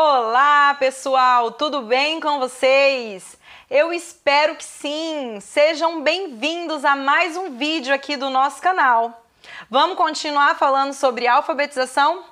Olá, pessoal, tudo bem com vocês? Eu espero que sim! Sejam bem-vindos a mais um vídeo aqui do nosso canal. Vamos continuar falando sobre alfabetização?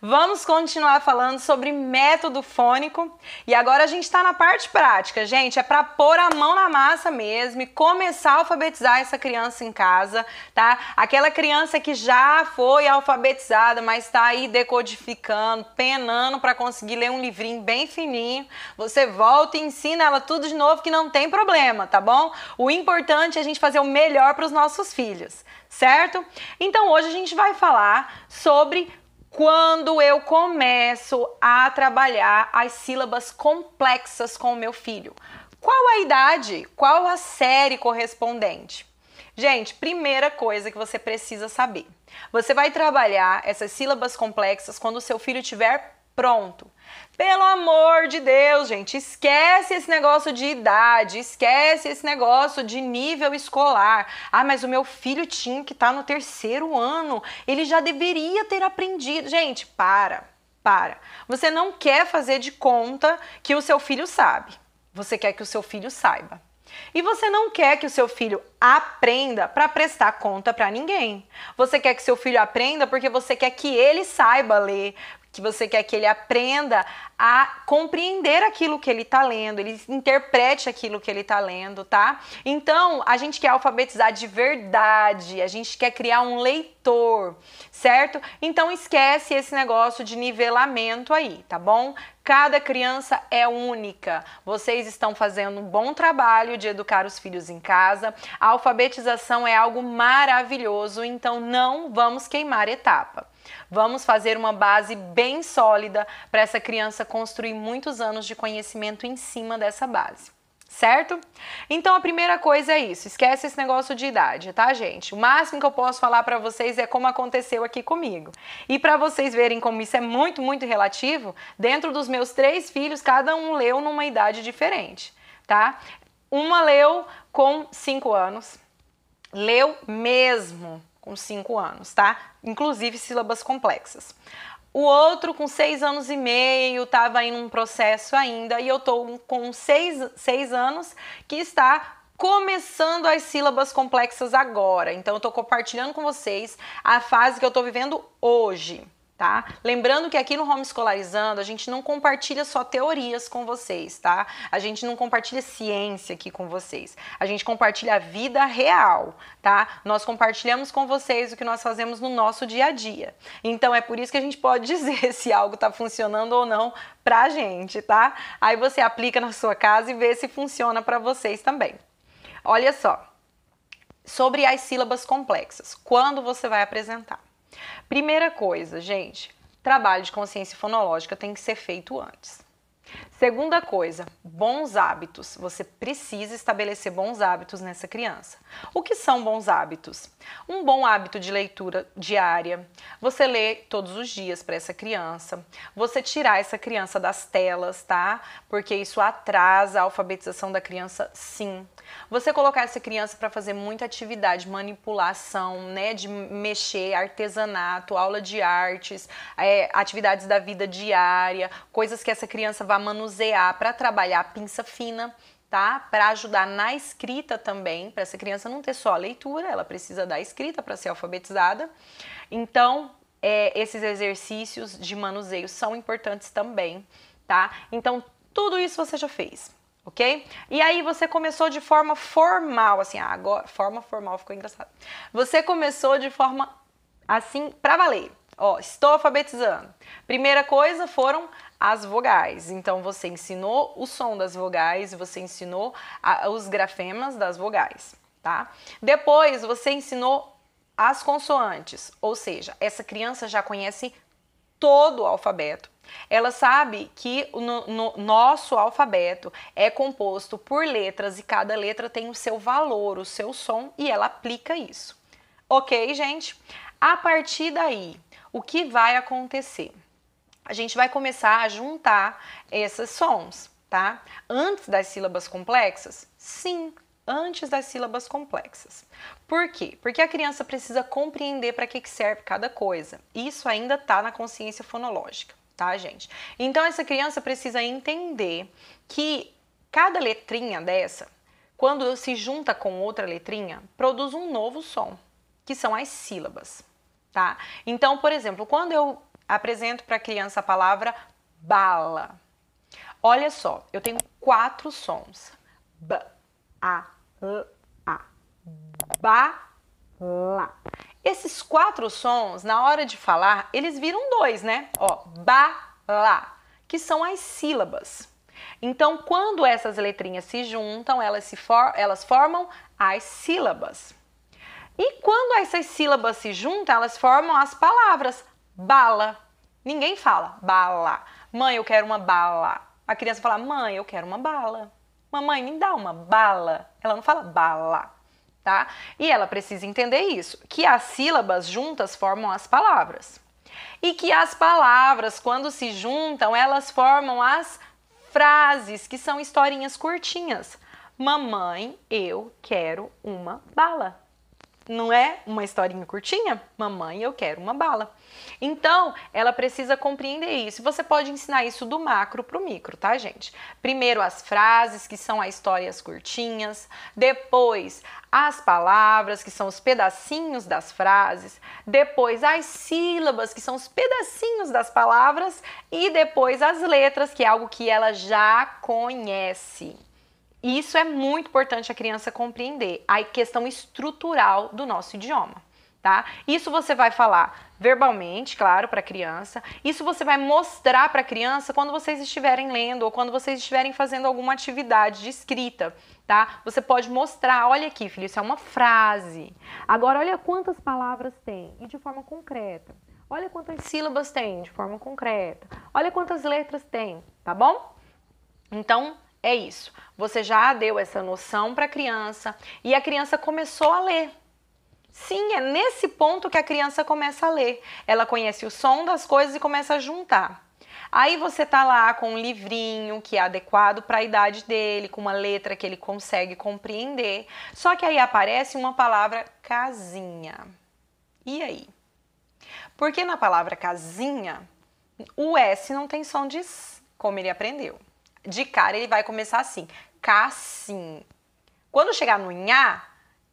Vamos continuar falando sobre método fônico e agora a gente está na parte prática, gente. É para pôr a mão na massa mesmo e começar a alfabetizar essa criança em casa, tá? Aquela criança que já foi alfabetizada, mas está aí decodificando, penando para conseguir ler um livrinho bem fininho. Você volta e ensina ela tudo de novo que não tem problema, tá bom? O importante é a gente fazer o melhor para os nossos filhos, certo? Então hoje a gente vai falar sobre quando eu começo a trabalhar as sílabas complexas com o meu filho. Qual a idade? Qual a série correspondente? Gente, primeira coisa que você precisa saber: você vai trabalhar essas sílabas complexas quando o seu filho estiver pronto. Pelo amor de Deus, gente, esquece esse negócio de idade, esquece esse negócio de nível escolar. Ah, mas o meu filho tinha que estar tá no terceiro ano, ele já deveria ter aprendido. Gente, para, para. Você não quer fazer de conta que o seu filho sabe. Você quer que o seu filho saiba. E você não quer que o seu filho aprenda para prestar conta para ninguém. Você quer que seu filho aprenda porque você quer que ele saiba ler, que você quer que ele aprenda a compreender aquilo que ele está lendo, ele interprete aquilo que ele está lendo, tá? Então, a gente quer alfabetizar de verdade, a gente quer criar um leitor, certo? Então, esquece esse negócio de nivelamento aí, tá bom? Cada criança é única. Vocês estão fazendo um bom trabalho de educar os filhos em casa. A alfabetização é algo maravilhoso, então não vamos queimar etapa. Vamos fazer uma base bem sólida para essa criança construir muitos anos de conhecimento em cima dessa base certo? Então a primeira coisa é isso, esquece esse negócio de idade, tá, gente? O máximo que eu posso falar para vocês é como aconteceu aqui comigo. E para vocês verem como isso é muito, muito relativo, dentro dos meus três filhos, cada um leu numa idade diferente, tá? Uma leu com 5 anos, leu mesmo com 5 anos, tá? Inclusive sílabas complexas. O outro com seis anos e meio estava em um processo ainda e eu estou com seis, seis anos que está começando as sílabas complexas agora. Então eu estou compartilhando com vocês a fase que eu estou vivendo hoje. Tá? Lembrando que aqui no Home Escolarizando a gente não compartilha só teorias com vocês, tá? A gente não compartilha ciência aqui com vocês. A gente compartilha a vida real, tá? Nós compartilhamos com vocês o que nós fazemos no nosso dia a dia. Então é por isso que a gente pode dizer se algo está funcionando ou não pra gente, tá? Aí você aplica na sua casa e vê se funciona para vocês também. Olha só. Sobre as sílabas complexas, quando você vai apresentar? Primeira coisa, gente, trabalho de consciência fonológica tem que ser feito antes. Segunda coisa, bons hábitos. Você precisa estabelecer bons hábitos nessa criança. O que são bons hábitos? Um bom hábito de leitura diária. Você lê todos os dias para essa criança. Você tirar essa criança das telas, tá? Porque isso atrasa a alfabetização da criança, sim. Você colocar essa criança para fazer muita atividade, manipulação, né, de mexer, artesanato, aula de artes, é, atividades da vida diária, coisas que essa criança vai manusear para trabalhar pinça fina, tá? Para ajudar na escrita também, para essa criança não ter só a leitura, ela precisa da escrita para ser alfabetizada. Então, é, esses exercícios de manuseio são importantes também, tá? Então, tudo isso você já fez ok? E aí você começou de forma formal, assim, ah, agora, forma formal ficou engraçado. Você começou de forma assim, pra valer. Ó, estou alfabetizando. Primeira coisa foram as vogais. Então você ensinou o som das vogais, você ensinou a, os grafemas das vogais, tá? Depois você ensinou as consoantes, ou seja, essa criança já conhece todo o alfabeto ela sabe que no, no, nosso alfabeto é composto por letras e cada letra tem o seu valor, o seu som e ela aplica isso. Ok, gente? A partir daí, o que vai acontecer? A gente vai começar a juntar esses sons, tá? Antes das sílabas complexas? Sim, antes das sílabas complexas. Por quê? Porque a criança precisa compreender para que serve cada coisa. Isso ainda está na consciência fonológica tá, gente? Então essa criança precisa entender que cada letrinha dessa, quando se junta com outra letrinha, produz um novo som, que são as sílabas, tá? Então, por exemplo, quando eu apresento para a criança a palavra bala, olha só, eu tenho quatro sons: b, a, l, a, bala. Esses quatro sons, na hora de falar, eles viram dois, né? Ó, ba, lá, que são as sílabas. Então, quando essas letrinhas se juntam, elas, se for, elas formam as sílabas. E quando essas sílabas se juntam, elas formam as palavras bala. Ninguém fala bala. Mãe, eu quero uma bala. A criança fala: "Mãe, eu quero uma bala". Mamãe, me dá uma bala. Ela não fala bala tá? E ela precisa entender isso, que as sílabas juntas formam as palavras. E que as palavras, quando se juntam, elas formam as frases, que são historinhas curtinhas. Mamãe, eu quero uma bala não é uma historinha curtinha? Mamãe, eu quero uma bala. Então, ela precisa compreender isso. Você pode ensinar isso do macro para o micro, tá, gente? Primeiro, as frases, que são as histórias curtinhas. Depois, as palavras, que são os pedacinhos das frases. Depois, as sílabas, que são os pedacinhos das palavras. E depois, as letras, que é algo que ela já conhece. E isso é muito importante a criança compreender a questão estrutural do nosso idioma. Tá? Isso você vai falar verbalmente, claro, para a criança. Isso você vai mostrar para a criança quando vocês estiverem lendo ou quando vocês estiverem fazendo alguma atividade de escrita, tá? Você pode mostrar, olha aqui, filho, isso é uma frase. Agora olha quantas palavras tem e de forma concreta. Olha quantas sílabas tem de forma concreta. Olha quantas letras tem, tá bom? Então, é isso. Você já deu essa noção para a criança e a criança começou a ler. Sim, é nesse ponto que a criança começa a ler. Ela conhece o som das coisas e começa a juntar. Aí você tá lá com um livrinho que é adequado para a idade dele, com uma letra que ele consegue compreender. Só que aí aparece uma palavra casinha. E aí? Porque na palavra casinha, o S não tem som de S, como ele aprendeu de cara ele vai começar assim, cassim. Quando chegar no nhá,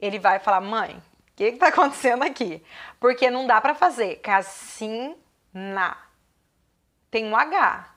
ele vai falar, mãe, o que, que tá acontecendo aqui? Porque não dá para fazer cassim na. Tem um H.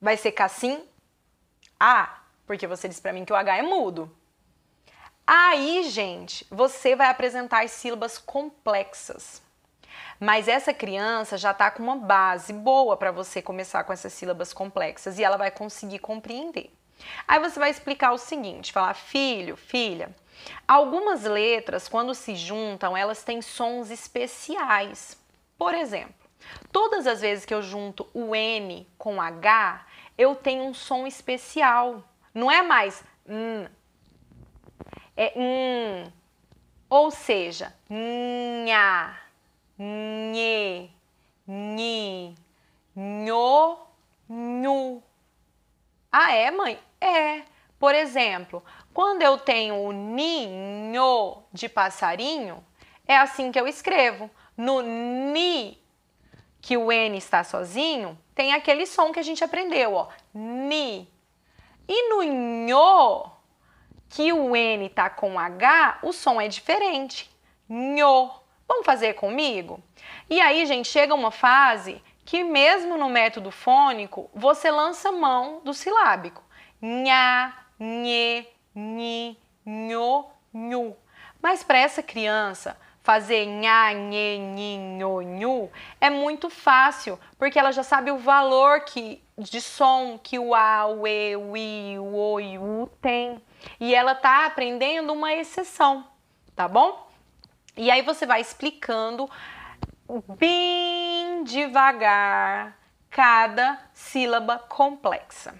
Vai ser cassim a, porque você disse para mim que o H é mudo. Aí, gente, você vai apresentar as sílabas complexas. Mas essa criança já está com uma base boa para você começar com essas sílabas complexas e ela vai conseguir compreender. Aí você vai explicar o seguinte: falar filho, filha. Algumas letras, quando se juntam, elas têm sons especiais. Por exemplo, todas as vezes que eu junto o N com H, eu tenho um som especial. Não é mais hum, é hum. Ou seja, nha nhe, nhi, nho, nhu. Ah, é, mãe? É. Por exemplo, quando eu tenho o ninho de passarinho, é assim que eu escrevo. No ni, que o N está sozinho, tem aquele som que a gente aprendeu, ó. Ni. E no nho, que o N está com H, o som é diferente. Nho. Vamos fazer comigo? E aí, gente, chega uma fase que mesmo no método fônico, você lança mão do silábico. Nha, nhe, ni, nho, nhu. Mas para essa criança, fazer nha, nhe, ni, nho, nhu é muito fácil, porque ela já sabe o valor que de som que o a, o e, o i, o o e o tem. E ela está aprendendo uma exceção, tá bom? E aí você vai explicando bem devagar cada sílaba complexa.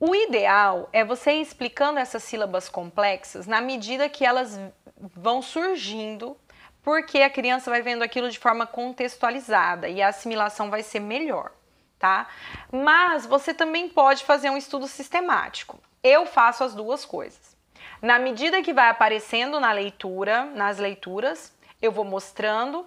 O ideal é você ir explicando essas sílabas complexas na medida que elas vão surgindo, porque a criança vai vendo aquilo de forma contextualizada e a assimilação vai ser melhor, tá? Mas você também pode fazer um estudo sistemático. Eu faço as duas coisas. Na medida que vai aparecendo na leitura, nas leituras, eu vou mostrando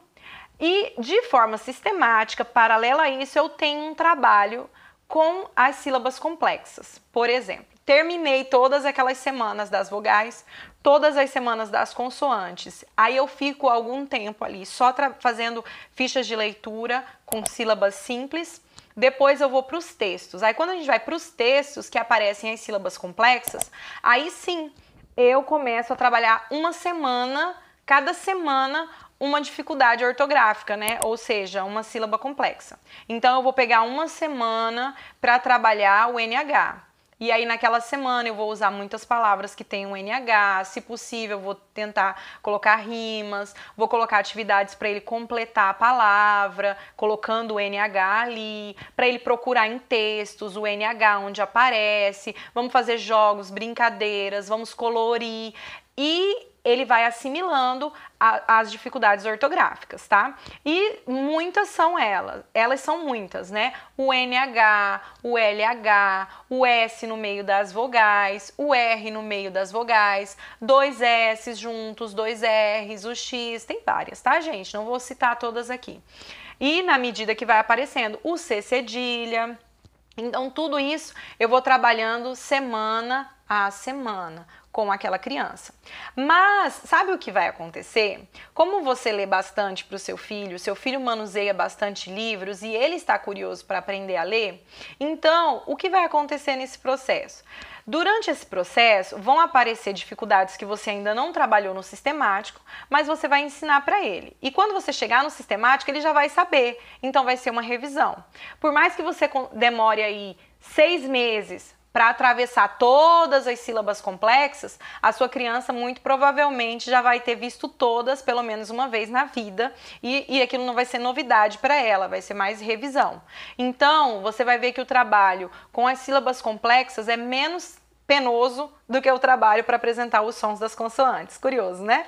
e de forma sistemática, paralela a isso, eu tenho um trabalho com as sílabas complexas. Por exemplo, terminei todas aquelas semanas das vogais, todas as semanas das consoantes. Aí eu fico algum tempo ali só fazendo fichas de leitura com sílabas simples. Depois eu vou para os textos. Aí quando a gente vai para os textos que aparecem as sílabas complexas, aí sim eu começo a trabalhar uma semana, cada semana, uma dificuldade ortográfica, né? Ou seja, uma sílaba complexa. Então eu vou pegar uma semana para trabalhar o NH. E aí naquela semana eu vou usar muitas palavras que tenham NH, se possível eu vou tentar colocar rimas, vou colocar atividades para ele completar a palavra, colocando o NH ali, para ele procurar em textos o NH onde aparece. Vamos fazer jogos, brincadeiras, vamos colorir e ele vai assimilando a, as dificuldades ortográficas, tá? E muitas são elas, elas são muitas, né? O NH, o LH, o S no meio das vogais, o R no meio das vogais, dois S juntos, dois R's, o X, tem várias, tá, gente? Não vou citar todas aqui. E na medida que vai aparecendo, o C cedilha. Então, tudo isso eu vou trabalhando semana a semana com aquela criança. Mas sabe o que vai acontecer? Como você lê bastante para o seu filho, seu filho manuseia bastante livros e ele está curioso para aprender a ler, então o que vai acontecer nesse processo? Durante esse processo, vão aparecer dificuldades que você ainda não trabalhou no sistemático, mas você vai ensinar para ele. E quando você chegar no sistemático, ele já vai saber, então vai ser uma revisão. Por mais que você demore aí seis meses para atravessar todas as sílabas complexas, a sua criança muito provavelmente já vai ter visto todas pelo menos uma vez na vida e, e aquilo não vai ser novidade para ela, vai ser mais revisão. Então, você vai ver que o trabalho com as sílabas complexas é menos penoso do que o trabalho para apresentar os sons das consoantes. Curioso, né?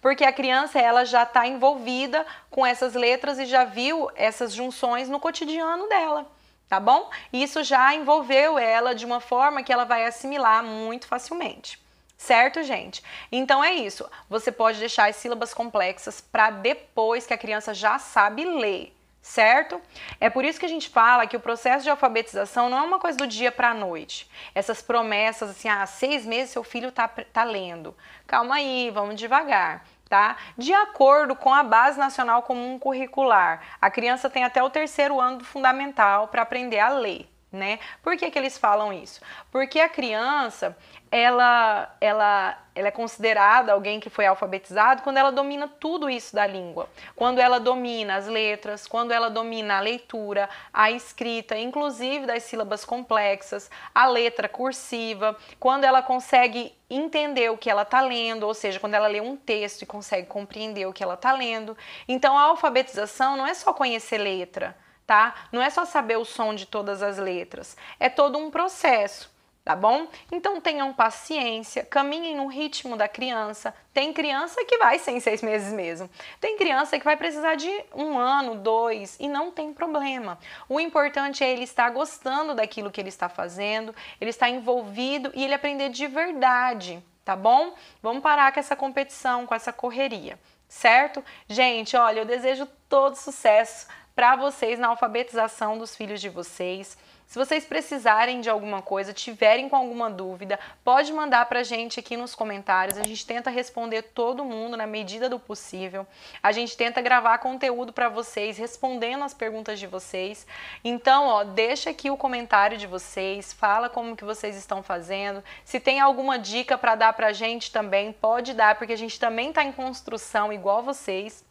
Porque a criança ela já está envolvida com essas letras e já viu essas junções no cotidiano dela tá bom? Isso já envolveu ela de uma forma que ela vai assimilar muito facilmente. Certo, gente? Então é isso. Você pode deixar as sílabas complexas para depois que a criança já sabe ler, certo? É por isso que a gente fala que o processo de alfabetização não é uma coisa do dia para a noite. Essas promessas assim, ah, seis meses seu filho tá, tá lendo. Calma aí, vamos devagar tá? De acordo com a Base Nacional Comum Curricular. A criança tem até o terceiro ano do fundamental para aprender a ler né? Por que, que eles falam isso? Porque a criança, ela, ela, ela é considerada alguém que foi alfabetizado quando ela domina tudo isso da língua. Quando ela domina as letras, quando ela domina a leitura, a escrita, inclusive das sílabas complexas, a letra cursiva, quando ela consegue entender o que ela está lendo, ou seja, quando ela lê um texto e consegue compreender o que ela está lendo. Então, a alfabetização não é só conhecer letra tá? Não é só saber o som de todas as letras, é todo um processo tá bom? Então tenham paciência, caminhem no ritmo da criança. Tem criança que vai sem seis meses mesmo. Tem criança que vai precisar de um ano, dois, e não tem problema. O importante é ele estar gostando daquilo que ele está fazendo, ele estar envolvido e ele aprender de verdade, tá bom? Vamos parar com essa competição, com essa correria, certo? Gente, olha, eu desejo todo sucesso para vocês na alfabetização dos filhos de vocês. Se vocês precisarem de alguma coisa, tiverem com alguma dúvida, pode mandar para a gente aqui nos comentários. A gente tenta responder todo mundo na medida do possível. A gente tenta gravar conteúdo para vocês, respondendo as perguntas de vocês. Então, ó, deixa aqui o comentário de vocês, fala como que vocês estão fazendo. Se tem alguma dica para dar para a gente também, pode dar, porque a gente também está em construção igual vocês.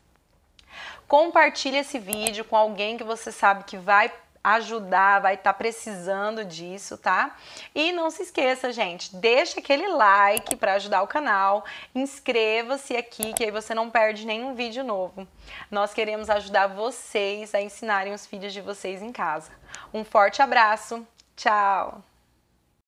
Compartilhe esse vídeo com alguém que você sabe que vai ajudar, vai estar tá precisando disso, tá? E não se esqueça, gente, deixa aquele like para ajudar o canal, inscreva-se aqui que aí você não perde nenhum vídeo novo. Nós queremos ajudar vocês a ensinarem os filhos de vocês em casa. Um forte abraço, tchau!